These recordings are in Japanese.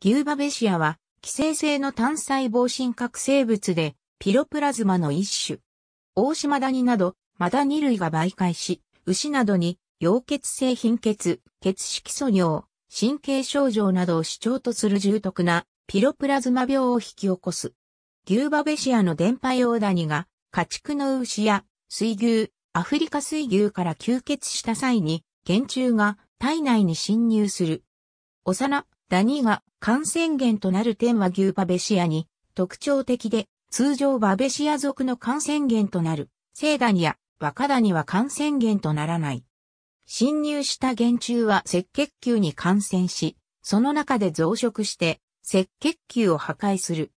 ギューバベシアは、寄生性の単細胞真核生物で、ピロプラズマの一種。大島ダニなど、マダニ類が媒介し、牛などに、溶血性貧血、血色素尿、神経症状などを主張とする重篤なピロプラズマ病を引き起こす。ギューバベシアの電波用ダニが、家畜の牛や水牛、アフリカ水牛から吸血した際に、原虫が体内に侵入する。幼ダニが感染源となる天和牛パベシアに特徴的で、通常バベシア属の感染源となる、セダニや若ダニは感染源とならない。侵入した原虫は赤血球に感染し、その中で増殖して赤血球を破壊する。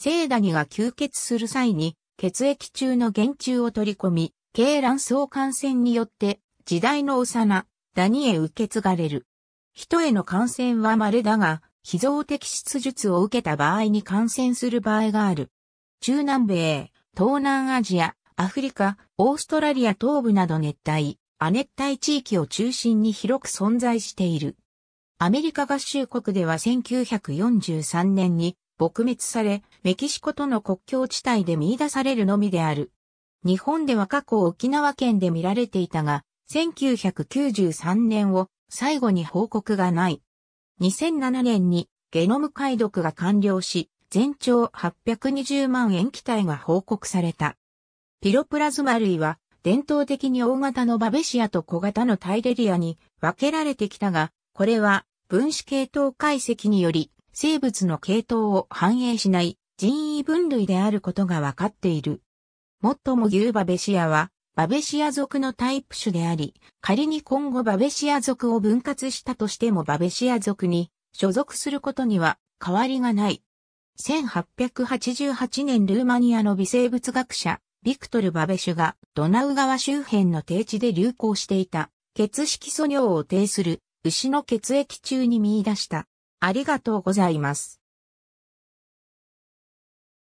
セダニが吸血する際に血液中の原虫を取り込み、鶏卵巣感染によって時代の幼、ダニへ受け継がれる。人への感染は稀だが、非造的出術を受けた場合に感染する場合がある。中南米、東南アジア、アフリカ、オーストラリア東部など熱帯、亜熱帯地域を中心に広く存在している。アメリカ合衆国では1943年に撲滅され、メキシコとの国境地帯で見出されるのみである。日本では過去沖縄県で見られていたが、1993年を最後に報告がない。2007年にゲノム解読が完了し、全長820万円気体が報告された。ピロプラズマ類は伝統的に大型のバベシアと小型のタイレリアに分けられてきたが、これは分子系統解析により生物の系統を反映しない人為分類であることが分かっている。もっとも牛バベシアはバベシア族のタイプ種であり、仮に今後バベシア族を分割したとしてもバベシア族に所属することには変わりがない。1888年ルーマニアの微生物学者、ビクトル・バベシュがドナウ川周辺の低地で流行していた血色素尿を呈する牛の血液中に見出した。ありがとうございます。